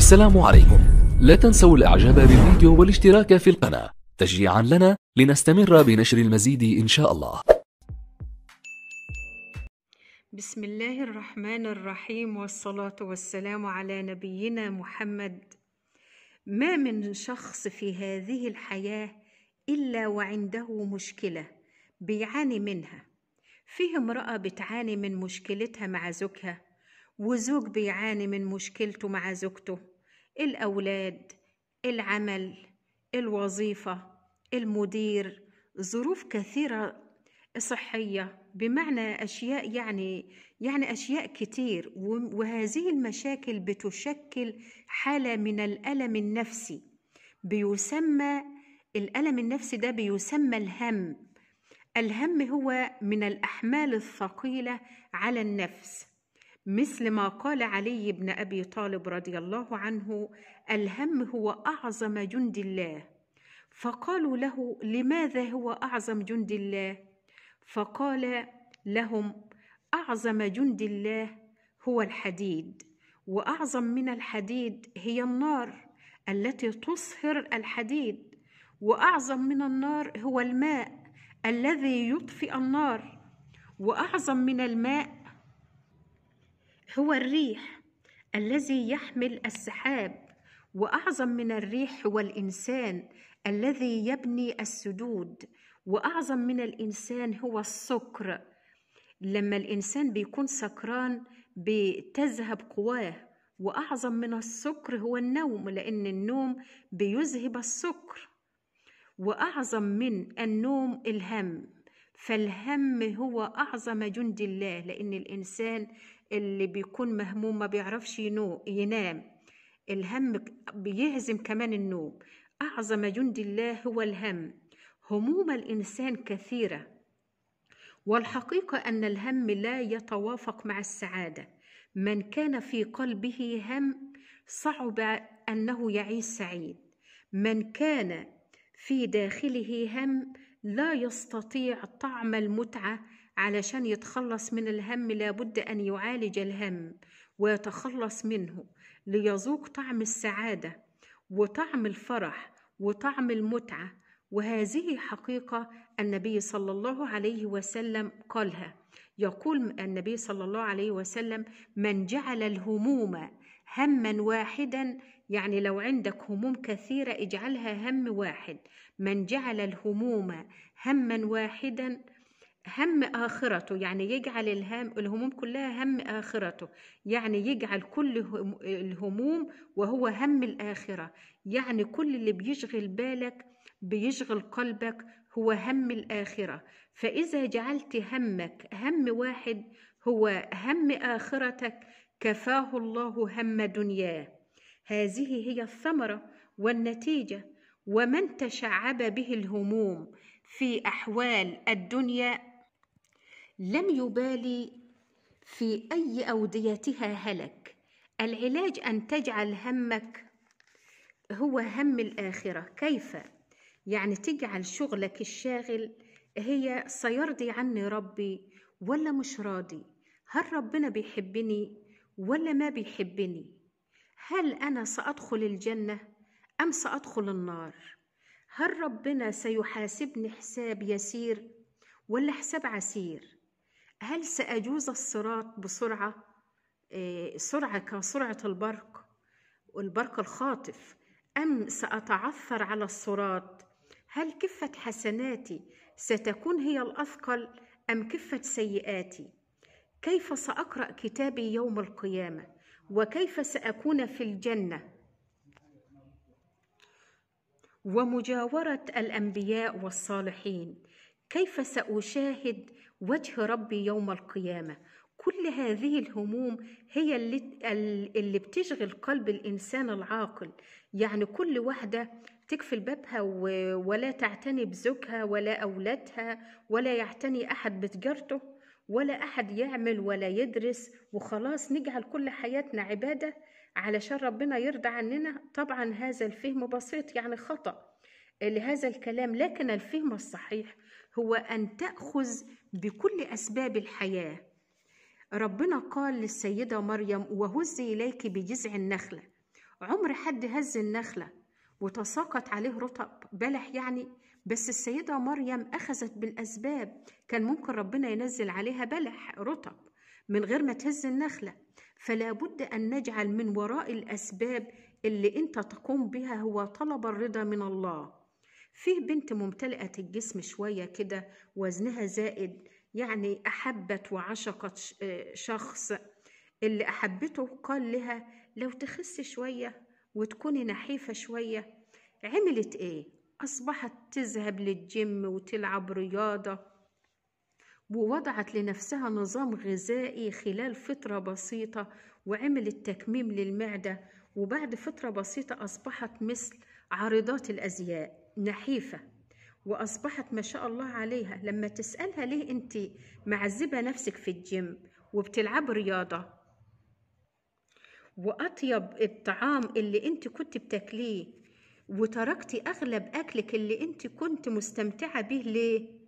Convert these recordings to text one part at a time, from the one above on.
السلام عليكم لا تنسوا الاعجاب بالفيديو والاشتراك في القناة تشجيعا لنا لنستمر بنشر المزيد إن شاء الله بسم الله الرحمن الرحيم والصلاة والسلام على نبينا محمد ما من شخص في هذه الحياة إلا وعنده مشكلة بيعاني منها فيه امرأة بتعاني من مشكلتها مع زوجها وزوج بيعاني من مشكلته مع زوجته الاولاد العمل الوظيفه المدير ظروف كثيره صحيه بمعنى اشياء يعني يعني اشياء كتير وهذه المشاكل بتشكل حاله من الالم النفسي بيسمى الالم النفسي ده بيسمى الهم الهم هو من الاحمال الثقيله على النفس مثل ما قال علي بن ابي طالب رضي الله عنه الهم هو اعظم جند الله فقالوا له لماذا هو اعظم جند الله فقال لهم اعظم جند الله هو الحديد واعظم من الحديد هي النار التي تصهر الحديد واعظم من النار هو الماء الذي يطفئ النار واعظم من الماء هو الريح الذي يحمل السحاب واعظم من الريح هو الانسان الذي يبني السدود واعظم من الانسان هو السكر لما الانسان بيكون سكران بتذهب قواه واعظم من السكر هو النوم لان النوم بيذهب السكر واعظم من النوم الهم فالهم هو اعظم جند الله لان الانسان اللي بيكون مهموم ما بيعرفش ينام الهم بيهزم كمان النوم أعظم جند الله هو الهم هموم الإنسان كثيرة والحقيقة أن الهم لا يتوافق مع السعادة من كان في قلبه هم صعب أنه يعيش سعيد من كان في داخله هم لا يستطيع طعم المتعة علشان يتخلص من الهم لابد أن يعالج الهم ويتخلص منه ليذوق طعم السعادة وطعم الفرح وطعم المتعة وهذه حقيقة النبي صلى الله عليه وسلم قالها يقول النبي صلى الله عليه وسلم من جعل الهموم هما واحدا يعني لو عندك هموم كثيرة اجعلها هم واحد من جعل الهموم هما واحدا هم آخرته يعني يجعل الهم الهموم كلها هم آخرته يعني يجعل كل الهموم وهو هم الآخرة يعني كل اللي بيشغل بالك بيشغل قلبك هو هم الآخرة فإذا جعلت همك هم واحد هو هم آخرتك كفاه الله هم دنياه هذه هي الثمرة والنتيجة ومن تشعب به الهموم في احوال الدنيا لم يبالي في أي أوديتها هلك العلاج أن تجعل همك هو هم الآخرة كيف؟ يعني تجعل شغلك الشاغل هي سيرضي عني ربي ولا مش راضي هل ربنا بيحبني ولا ما بيحبني هل أنا سأدخل الجنة أم سأدخل النار هل ربنا سيحاسبني حساب يسير ولا حساب عسير هل سأجوز الصراط بسرعة إيه، سرعة كسرعة البرق والبرق الخاطف أم سأتعثر على الصراط هل كفة حسناتي ستكون هي الأثقل أم كفة سيئاتي كيف سأقرأ كتابي يوم القيامة وكيف سأكون في الجنة ومجاورة الأنبياء والصالحين كيف سأشاهد وجه ربي يوم القيامه كل هذه الهموم هي اللي, اللي بتشغل قلب الإنسان العاقل يعني كل واحدة تكفل بابها ولا تعتني بزوجها ولا أولادها ولا يعتني أحد بتجارته ولا أحد يعمل ولا يدرس وخلاص نجعل كل حياتنا عبادة علشان ربنا يرضى عننا طبعا هذا الفهم بسيط يعني خطأ لهذا الكلام لكن الفهم الصحيح هو أن تأخذ بكل أسباب الحياة ربنا قال للسيدة مريم وهزي إليك بجذع النخلة عمر حد هز النخلة وتساقط عليه رطب بلح يعني بس السيدة مريم أخذت بالأسباب كان ممكن ربنا ينزل عليها بلح رطب من غير ما تهز النخلة فلا بد أن نجعل من وراء الأسباب اللي أنت تقوم بها هو طلب الرضا من الله فيه بنت ممتلئة الجسم شوية كده وزنها زائد يعني أحبت وعشقت آه، شخص اللي أحبته قال لها لو تخس شوية وتكوني نحيفة شوية عملت إيه؟ أصبحت تذهب للجيم وتلعب رياضة ووضعت لنفسها نظام غذائي خلال فترة بسيطة وعملت تكميم للمعدة وبعد فترة بسيطة أصبحت مثل عارضات الأزياء نحيفة وأصبحت ما شاء الله عليها لما تسألها ليه أنت معذبة نفسك في الجيم وبتلعب رياضة وأطيب الطعام اللي أنت كنت بتاكليه وتركتي أغلب أكلك اللي أنت كنت مستمتعة به ليه؟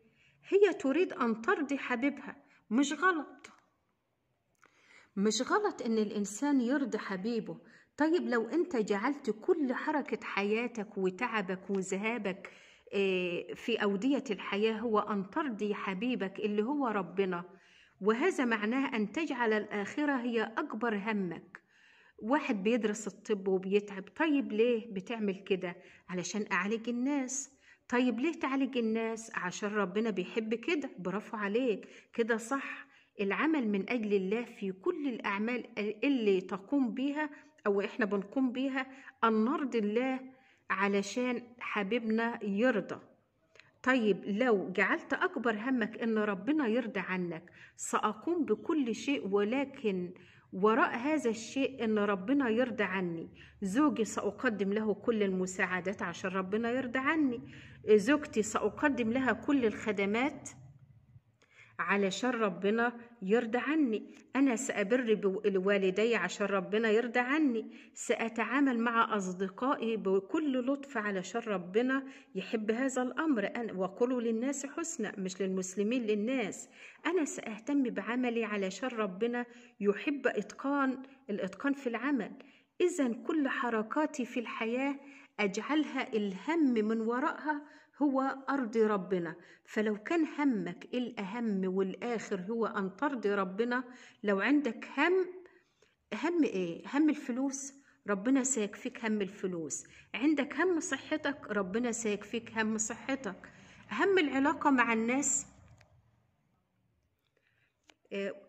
هي تريد أن ترضي حبيبها مش غلط مش غلط إن الإنسان يرضي حبيبه طيب لو أنت جعلت كل حركة حياتك وتعبك وذهابك آه، في أودية الحياة هو أن ترضي حبيبك اللي هو ربنا وهذا معناه أن تجعل الآخرة هي أكبر همك واحد بيدرس الطب وبيتعب طيب ليه بتعمل كده علشان أعالج الناس طيب ليه تعالج الناس عشان ربنا بيحب كده برافو عليك كده صح العمل من أجل الله في كل الأعمال اللي تقوم بها أو إحنا بنقوم بها أن نرضي الله علشان حبيبنا يرضى طيب لو جعلت أكبر همك إن ربنا يرضى عنك سأقوم بكل شيء ولكن وراء هذا الشيء ان ربنا يرضى عني زوجي ساقدم له كل المساعدات عشان ربنا يرضى عني زوجتي ساقدم لها كل الخدمات علشان ربنا يرضى عني أنا سأبر بوالدي عشان ربنا يرضى عني سأتعامل مع أصدقائي بكل لطف علشان ربنا يحب هذا الأمر أنا وقولوا للناس حسنى مش للمسلمين للناس أنا سأهتم بعملي علشان ربنا يحب إتقان الإتقان في العمل إذا كل حركاتي في الحياة أجعلها الهم من وراءها هو أرضي ربنا فلو كان همك الأهم والآخر هو أن ترضي ربنا لو عندك هم هم إيه؟ هم الفلوس ربنا سيكفيك هم الفلوس عندك هم صحتك ربنا سيكفيك هم صحتك هم العلاقة مع الناس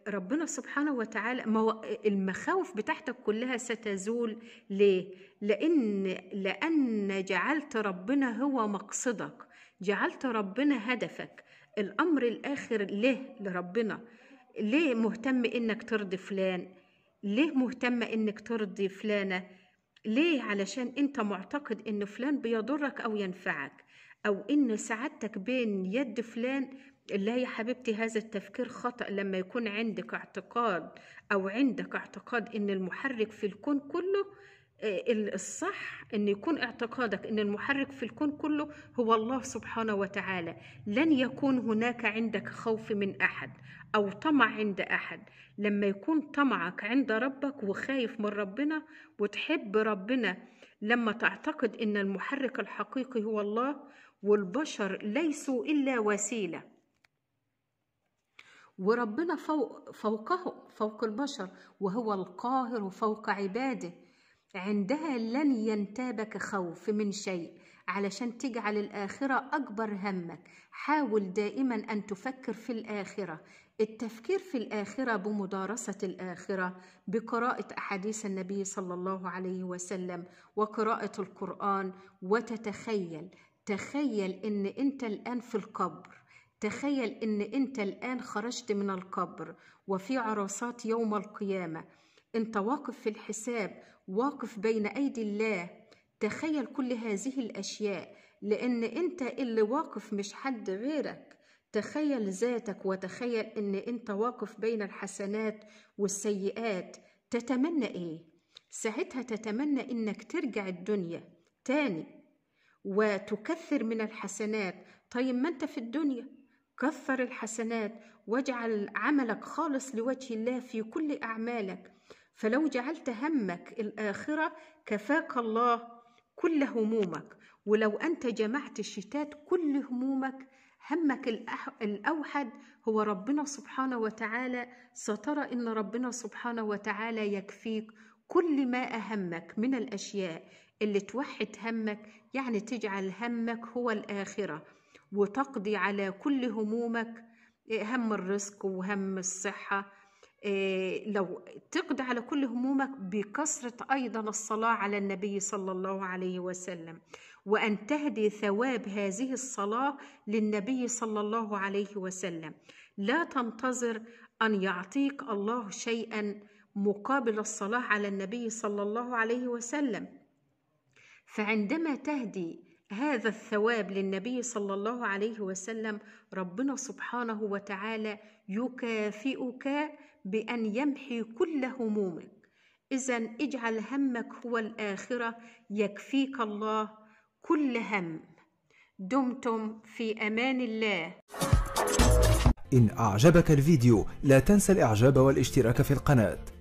ربنا سبحانه وتعالى المخاوف بتاعتك كلها ستزول ليه لان لان جعلت ربنا هو مقصدك جعلت ربنا هدفك الامر الاخر ليه لربنا ليه مهتم انك ترضي فلان ليه مهتمه انك ترضي فلانه ليه علشان انت معتقد ان فلان بيضرك او ينفعك او ان سعادتك بين يد فلان لا يا حبيبتي هذا التفكير خطأ لما يكون عندك اعتقاد أو عندك اعتقاد إن المحرك في الكون كله آه، الصح ان يكون اعتقادك ان المحرك في الكون كله هو الله سبحانه وتعالى لن يكون هناك عندك خوف من احد او طمع عند احد لما يكون طمعك عند ربك وخايف من ربنا وتحب ربنا لما تعتقد ان المحرك الحقيقي هو الله والبشر ليسوا الا وسيله وربنا فوق فوقهم فوق البشر وهو القاهر فوق عباده عندها لن ينتابك خوف من شيء علشان تجعل الآخرة أكبر همك حاول دائما أن تفكر في الآخرة التفكير في الآخرة بمدارسة الآخرة بقراءة أحاديث النبي صلى الله عليه وسلم وقراءة القرآن وتتخيل تخيل إن أنت الآن في القبر تخيل ان انت الان خرجت من القبر وفي عرصات يوم القيامه انت واقف في الحساب واقف بين ايدي الله تخيل كل هذه الاشياء لان انت اللي واقف مش حد غيرك تخيل ذاتك وتخيل ان انت واقف بين الحسنات والسيئات تتمنى ايه ساعتها تتمنى انك ترجع الدنيا تاني وتكثر من الحسنات طيب ما انت في الدنيا كثر الحسنات واجعل عملك خالص لوجه الله في كل أعمالك فلو جعلت همك الآخرة كفاك الله كل همومك ولو أنت جمعت الشتات كل همومك همك الأوحد هو ربنا سبحانه وتعالى سترى إن ربنا سبحانه وتعالى يكفيك كل ما أهمك من الأشياء اللي توحد همك يعني تجعل همك هو الآخرة وتقضي على كل همومك إيه، هم الرزق وهم الصحة إيه، لو تقضي على كل همومك بكثرة أيضا الصلاة على النبي صلى الله عليه وسلم وأن تهدي ثواب هذه الصلاة للنبي صلى الله عليه وسلم لا تنتظر أن يعطيك الله شيئا مقابل الصلاة على النبي صلى الله عليه وسلم فعندما تهدي هذا الثواب للنبي صلى الله عليه وسلم ربنا سبحانه وتعالى يكافئك بان يمحي كل همومك اذا اجعل همك هو الاخره يكفيك الله كل هم دمتم في امان الله ان اعجبك الفيديو لا تنسى الاعجاب والاشتراك في القناه